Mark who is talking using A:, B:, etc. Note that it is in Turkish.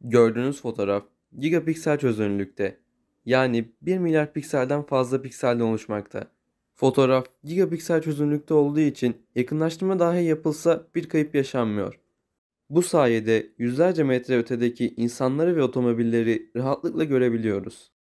A: Gördüğünüz fotoğraf gigapiksel çözünürlükte yani 1 milyar pikselden fazla pikselden oluşmakta. Fotoğraf gigapiksel çözünürlükte olduğu için yakınlaştırma dahi yapılsa bir kayıp yaşanmıyor. Bu sayede yüzlerce metre ötedeki insanları ve otomobilleri rahatlıkla görebiliyoruz.